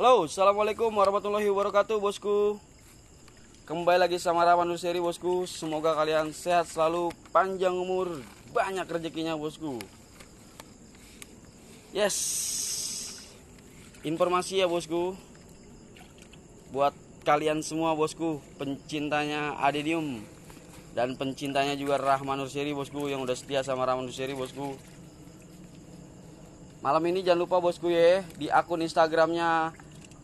Halo, assalamualaikum warahmatullahi wabarakatuh, bosku. Kembali lagi sama Rahman Seri, bosku. Semoga kalian sehat selalu, panjang umur, banyak rezekinya, bosku. Yes, informasi ya, bosku. Buat kalian semua, bosku, pencintanya Adenium dan pencintanya juga Rahman Seri, bosku, yang udah setia sama Rahman Seri, bosku. Malam ini jangan lupa bosku ya di akun Instagramnya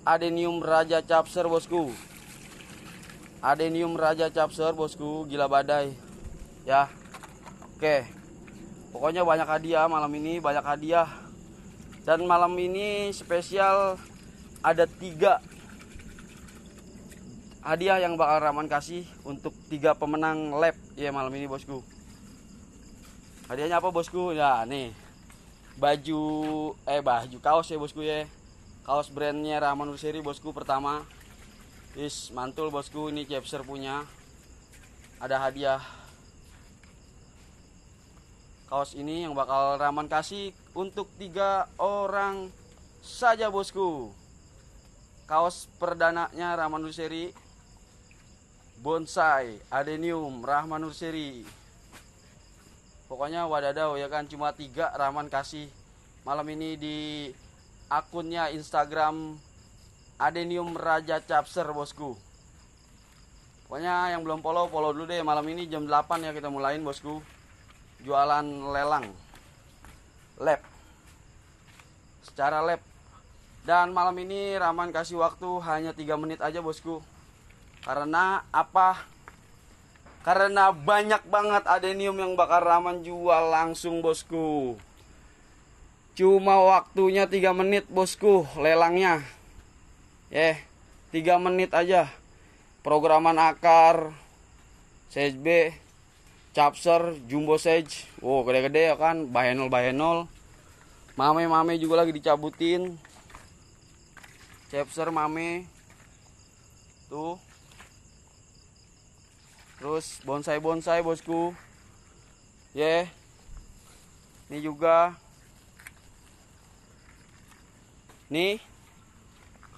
adenium raja capser bosku adenium raja capser bosku gila badai ya oke pokoknya banyak hadiah malam ini banyak hadiah dan malam ini spesial ada tiga hadiah yang bakal Rahman kasih untuk tiga pemenang lab ya malam ini bosku hadiahnya apa bosku ya nih baju eh baju kaos ya bosku ya kaos brandnya Rahman Urseri bosku pertama is mantul bosku ini Capser punya ada hadiah kaos ini yang bakal Rahman kasih untuk tiga orang saja bosku kaos perdananya Rahman Urseri bonsai adenium Rahman Urseri pokoknya wadadau ya kan cuma tiga Rahman kasih malam ini di akunnya Instagram Adenium Raja Capser bosku. Pokoknya yang belum follow follow dulu deh malam ini jam 8 ya kita mulain bosku. Jualan lelang. Lab. Secara lab. Dan malam ini Raman kasih waktu hanya 3 menit aja bosku. Karena apa? Karena banyak banget adenium yang bakal Raman jual langsung bosku. Cuma waktunya 3 menit bosku lelangnya. Eh, yeah, 3 menit aja. Programan akar, Sage B, Chapser, Jumbo Sage. Wow, gede-gede ya kan, Bahenol Bahenol. Mame-mame juga lagi dicabutin. Chapser mame. Tuh. Terus bonsai-bonsai bosku. Ya. Yeah. Ini juga nih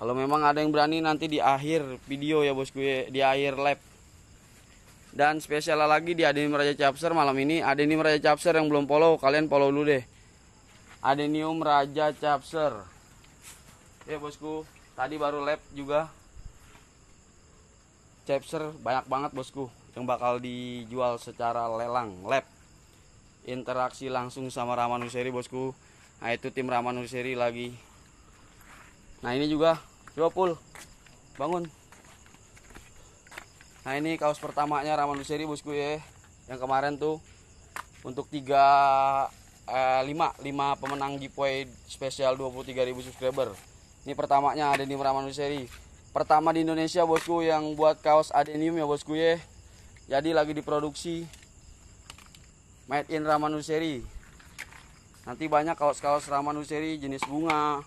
kalau memang ada yang berani nanti di akhir video ya bosku gue ya, di akhir lab dan spesial lagi di Adenium Raja Capser malam ini Adenium Raja Capser yang belum follow kalian follow dulu deh Adenium Raja Capser ya bosku tadi baru lab juga Capser banyak banget bosku yang bakal dijual secara lelang lab interaksi langsung sama Ramanuseri bosku nah itu tim Ramanuseri lagi Nah ini juga, coba pul, bangun. Nah ini kaos pertamanya Raman Seri bosku ya, yang kemarin tuh untuk tiga eh, lima lima pemenang giveaway spesial 23.000 subscriber. Ini pertamanya Adenium Raman Seri Pertama di Indonesia bosku yang buat kaos Adenium ya bosku ya. Jadi lagi diproduksi Made in Raman Seri Nanti banyak kaos-kaos Raman Seri jenis bunga,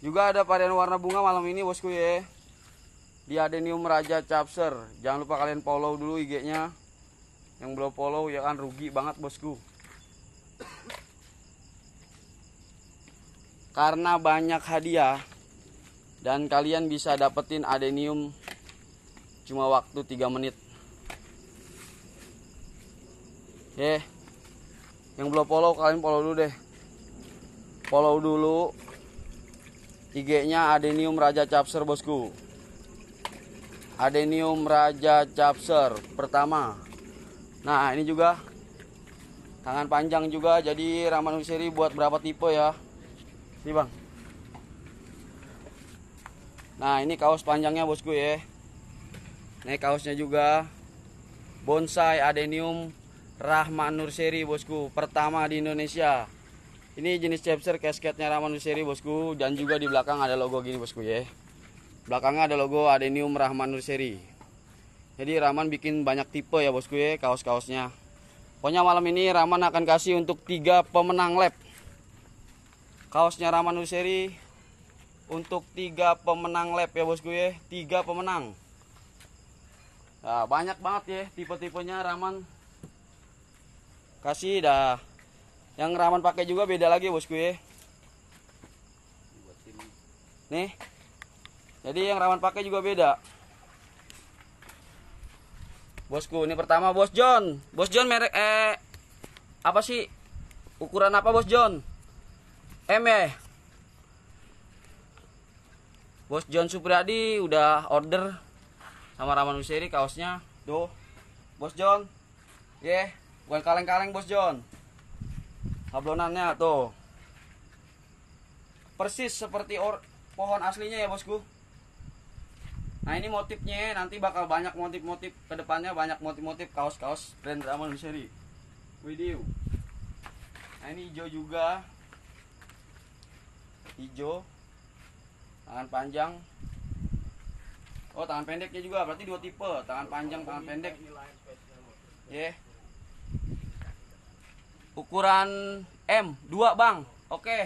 juga ada varian warna bunga malam ini bosku ya. Di Adenium Raja Chapser. Jangan lupa kalian follow dulu IG-nya. Yang belum follow ya kan rugi banget bosku. Karena banyak hadiah dan kalian bisa dapetin Adenium cuma waktu 3 menit. Ye. Yang belum follow kalian follow dulu deh. Follow dulu IG-nya Adenium Raja Capser bosku. Adenium Raja Capser pertama. Nah, ini juga tangan panjang juga jadi Raman Husiri buat berapa tipe ya? Ini, Bang. Nah, ini kaos panjangnya bosku ya. Ini kaosnya juga bonsai Adenium Rahman Nurseri bosku pertama di Indonesia. Ini jenis chapter casketnya Rahman Nurseri bosku dan juga di belakang ada logo gini bosku ya. Belakangnya ada logo Adenium Rahman Nurseri. Jadi Rahman bikin banyak tipe ya bosku ya kaos-kaosnya. Pokoknya malam ini Rahman akan kasih untuk tiga pemenang lab. Kaosnya Rahman Nurseri untuk tiga pemenang lab ya bosku ya, tiga pemenang. Nah, banyak banget ya tipe-tipenya Raman kasih dah yang raman pakai juga beda lagi bosku ya. Nih. Jadi yang raman pakai juga beda. Bosku, ini pertama Bos John. Bos John merek eh apa sih? Ukuran apa Bos John? M ya. Bos John Supriadi udah order sama raman Useri kaosnya. Tuh. Bos John. Ya, yeah. bukan kaleng-kaleng Bos John sablonannya tuh persis seperti or pohon aslinya ya bosku nah ini motifnya nanti bakal banyak motif-motif kedepannya banyak motif-motif kaos-kaos brand Ramon seri video. nah ini hijau juga hijau tangan panjang oh tangan pendeknya juga berarti dua tipe tangan panjang tangan pendek ya yeah ukuran M 2 bang oke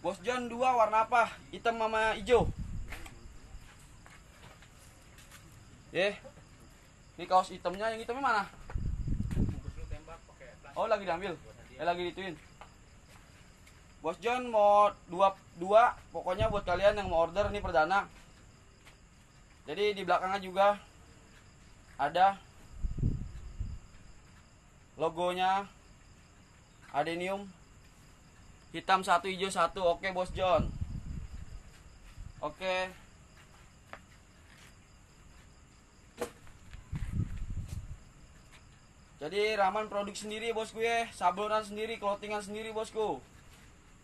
bos John 2 warna apa hitam sama hijau eh ini kaos hitamnya yang hitamnya mana oh lagi diambil eh lagi dituin bos John mau dua dua pokoknya buat kalian yang mau order ini perdana jadi di belakangnya juga ada logonya adenium hitam satu hijau satu oke bos John oke jadi Raman produk sendiri bosku ya, sablonan sendiri clothingan sendiri bosku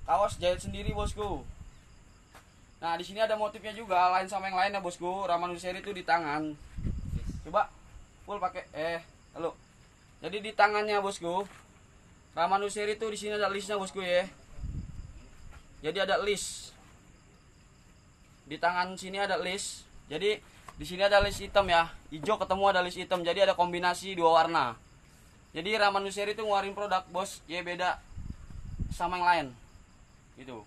kaos jahit sendiri bosku nah di sini ada motifnya juga lain sama yang lain ya bosku Raman seri itu di tangan coba full pakai eh halo jadi di tangannya bosku Ramanusir itu di sini ada listnya bosku ya. Jadi ada list. Di tangan sini ada list. Jadi di sini ada list hitam ya. Hijau ketemu ada list hitam. Jadi ada kombinasi dua warna. Jadi Ramanusir itu ngeluarin produk bos ya beda sama yang lain. Itu.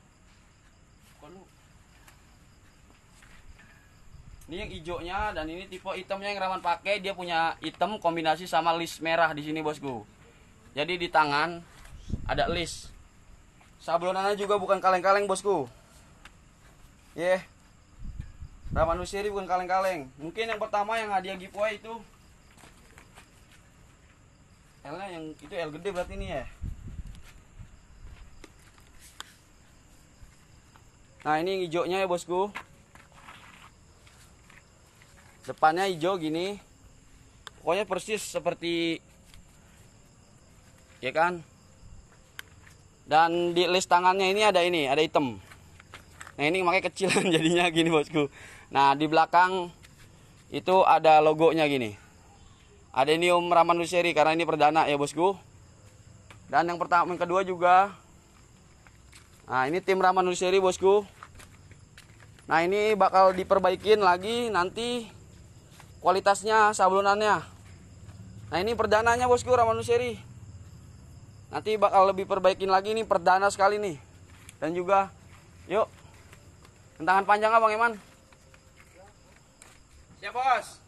Ini yang hijaunya dan ini tipe hitamnya yang Raman pakai dia punya hitam kombinasi sama list merah di sini bosku jadi di tangan ada list sablonannya juga bukan kaleng-kaleng bosku ya yeah. Raman Lusiri bukan kaleng-kaleng mungkin yang pertama yang hadiah giveaway itu L yang itu L gede berarti ini ya nah ini hijaunya ya bosku depannya hijau gini pokoknya persis seperti ya kan dan di list tangannya ini ada ini ada item nah ini makanya kecilan jadinya gini bosku nah di belakang itu ada logonya gini Ada ini Adenium Seri karena ini perdana ya bosku dan yang pertama yang kedua juga nah ini tim Seri bosku nah ini bakal diperbaikin lagi nanti kualitasnya sablonannya nah ini perdananya bosku Seri nanti bakal lebih perbaikin lagi nih perdana sekali nih dan juga yuk tangan panjang abang Eman siap bos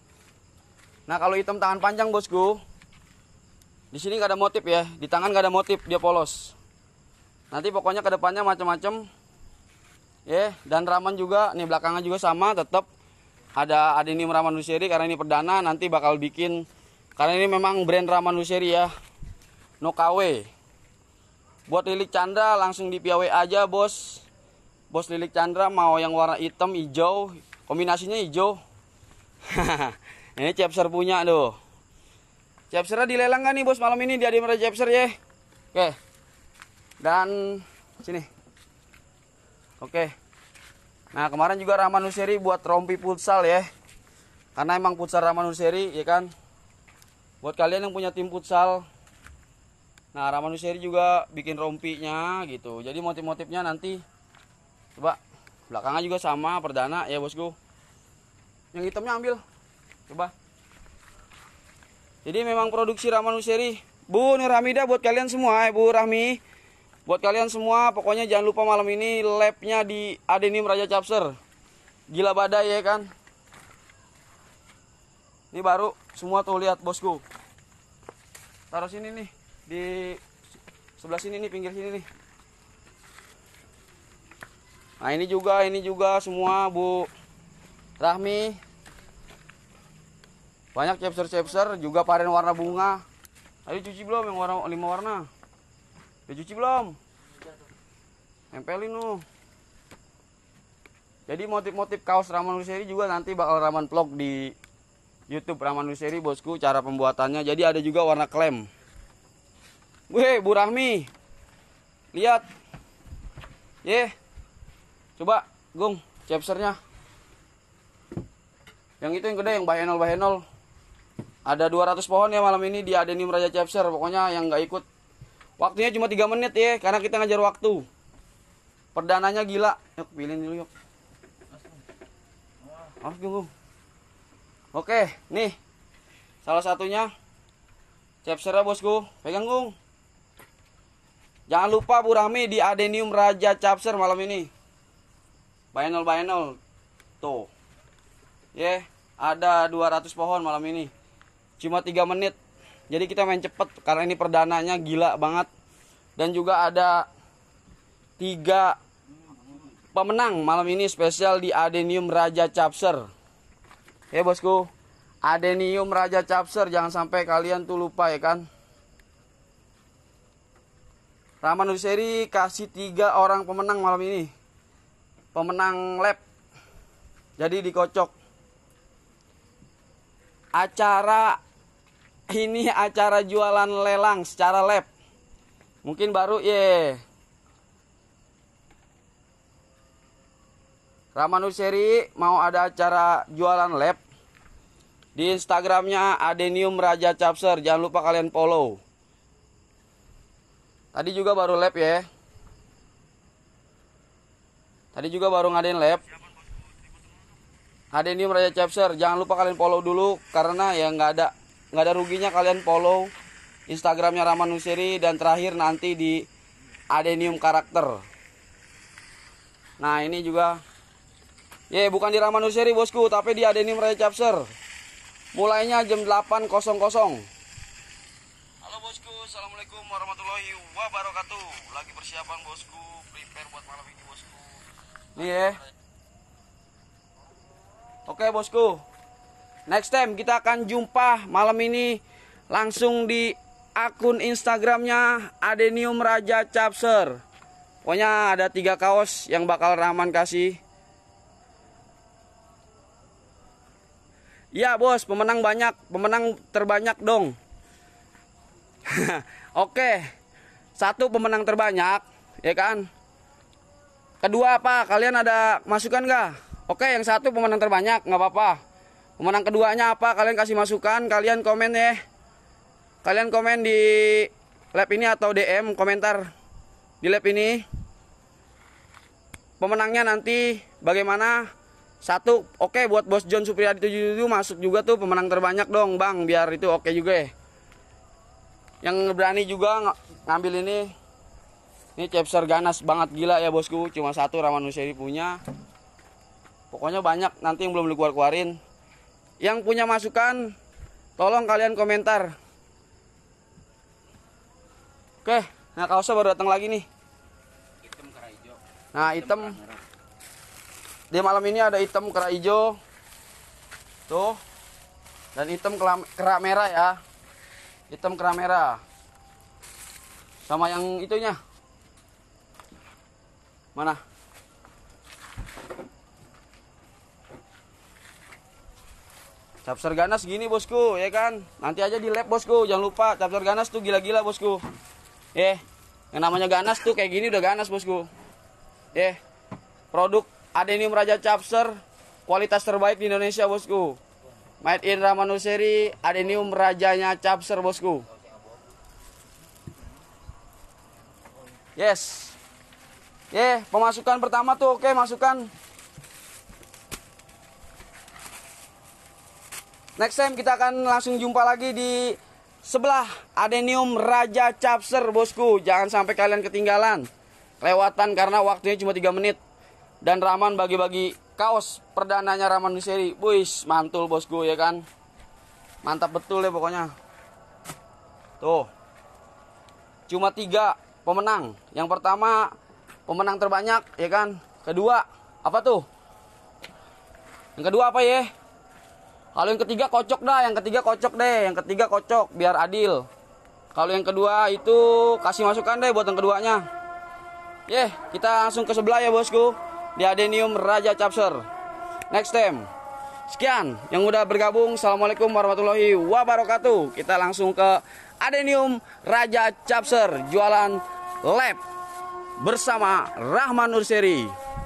nah kalau hitam tangan panjang bosku di sini gak ada motif ya di tangan gak ada motif dia polos nanti pokoknya kedepannya macam-macam ya yeah. dan raman juga nih belakangnya juga sama tetap ada ada ini raman Luceri karena ini perdana nanti bakal bikin karena ini memang brand raman Luceri ya no kawe Buat lilik Chandra langsung di piawe aja bos. Bos lilik Chandra mau yang warna hitam, hijau, kombinasinya hijau. ini chapser punya loh. Chapsernya dilelang gak nih bos malam ini di merah Chapser ya? Oke. Dan sini. Oke. Nah kemarin juga Ramanuseri seri buat rompi futsal ya. Karena emang futsal Ramanuseri seri ya kan. Buat kalian yang punya tim futsal Nah, Seri juga bikin rompinya gitu. Jadi motif-motifnya nanti coba belakangnya juga sama perdana ya bosku. Yang hitamnya ambil. Coba. Jadi memang produksi Ramanuseri. Bu Nur Hamida buat kalian semua ya Bu Rahmi. Buat kalian semua pokoknya jangan lupa malam ini labnya di Adenim Raja Capser. Gila badai ya kan. Ini baru semua tuh lihat bosku. Taruh sini nih di sebelah sini nih pinggir sini nih nah ini juga ini juga semua Bu Rahmi banyak capser-capser juga paren warna bunga ayo cuci belum yang warna lima warna cuci belum nempelin lu jadi motif-motif kaos Raman Luseri juga nanti bakal Raman vlog di YouTube Raman Luseri bosku cara pembuatannya jadi ada juga warna klem Wih, Bu Rahmi. Lihat. Ye. Coba, Gung, chapsernya. Yang itu yang gede, yang Bahenol Bahenol. Ada 200 pohon ya malam ini di Adenium Raja Chapser. Pokoknya yang nggak ikut. Waktunya cuma 3 menit ya, karena kita ngajar waktu. Perdananya gila. Yuk, pilih dulu yuk. Maaf, Gung. Oke, nih. Salah satunya chapsernya bosku. Pegang, Gung. Jangan lupa Bu Rahmi di Adenium Raja Capser malam ini. Bayanol Bayanol. Tuh. Ya, yeah, ada 200 pohon malam ini. Cuma 3 menit. Jadi kita main cepet karena ini perdananya gila banget. Dan juga ada 3 pemenang malam ini spesial di Adenium Raja Capser. Ya yeah, bosku, Adenium Raja Capser jangan sampai kalian tuh lupa ya kan. Rahman Huseri kasih tiga orang pemenang malam ini. Pemenang lab. Jadi dikocok. Acara ini acara jualan lelang secara lab. Mungkin baru ya. Yeah. Rahman Huseri mau ada acara jualan lab. Di Instagramnya Adenium Raja Capser Jangan lupa kalian follow. Tadi juga baru lab ya. Tadi juga baru ngadain lab. Adenium Raja Chapter, jangan lupa kalian follow dulu karena ya nggak ada nggak ada ruginya kalian follow Instagramnya Raman Nusiri dan terakhir nanti di Adenium Karakter. Nah ini juga, ya yeah, bukan di Raman Nusiri bosku, tapi di Adenium Raja Chapter. Mulainya jam 8.00. Assalamualaikum warahmatullahi wabarakatuh. Lagi persiapan bosku, prepare buat malam ini bosku. Iya. Oke bosku. Next time kita akan jumpa malam ini langsung di akun Instagramnya Adenium Raja Capser. Pokoknya ada tiga kaos yang bakal Rahman kasih. Ya bos, pemenang banyak, pemenang terbanyak dong. Oke. Satu pemenang terbanyak, ya kan? Kedua apa? Kalian ada masukan nggak? Oke, yang satu pemenang terbanyak, nggak apa-apa. Pemenang keduanya apa? Kalian kasih masukan, kalian komen ya. Kalian komen di lab ini atau DM komentar di lab ini. Pemenangnya nanti bagaimana? Satu, oke buat Bos John Supriyadi 77 masuk juga tuh pemenang terbanyak dong, Bang, biar itu oke juga ya yang berani juga ng ngambil ini ini capser ganas banget gila ya bosku cuma satu ramanu seri punya pokoknya banyak nanti yang belum dikeluar keluarin yang punya masukan tolong kalian komentar oke nah kausa baru datang lagi nih hitam kera hijau nah item, di malam ini ada item kera hijau tuh dan hitam kera merah ya hitam kerah merah sama yang itunya mana capser ganas gini bosku ya kan nanti aja di lab bosku jangan lupa capser ganas tuh gila-gila bosku ya yang namanya ganas tuh kayak gini udah ganas bosku ya produk Adenium Raja Capser kualitas terbaik di Indonesia bosku Made in Ramanuseri, Adenium Rajanya Capser bosku. Yes. Ye, yeah, pemasukan pertama tuh oke, okay, masukan. Next time kita akan langsung jumpa lagi di sebelah Adenium Raja Capser bosku. Jangan sampai kalian ketinggalan. Lewatan karena waktunya cuma 3 menit. Dan Raman bagi-bagi kaos perdananya Raman Miseri buis mantul bosku ya kan mantap betul ya pokoknya tuh cuma tiga pemenang yang pertama pemenang terbanyak ya kan kedua apa tuh yang kedua apa ya kalau yang ketiga kocok dah yang ketiga kocok deh yang ketiga kocok biar adil kalau yang kedua itu kasih masukan deh buat yang keduanya. Yeh, kita langsung ke sebelah ya bosku di Adenium Raja Capser. Next time. Sekian yang udah bergabung. Assalamualaikum warahmatullahi wabarakatuh. Kita langsung ke Adenium Raja Capser jualan lab bersama Rahman Urseri.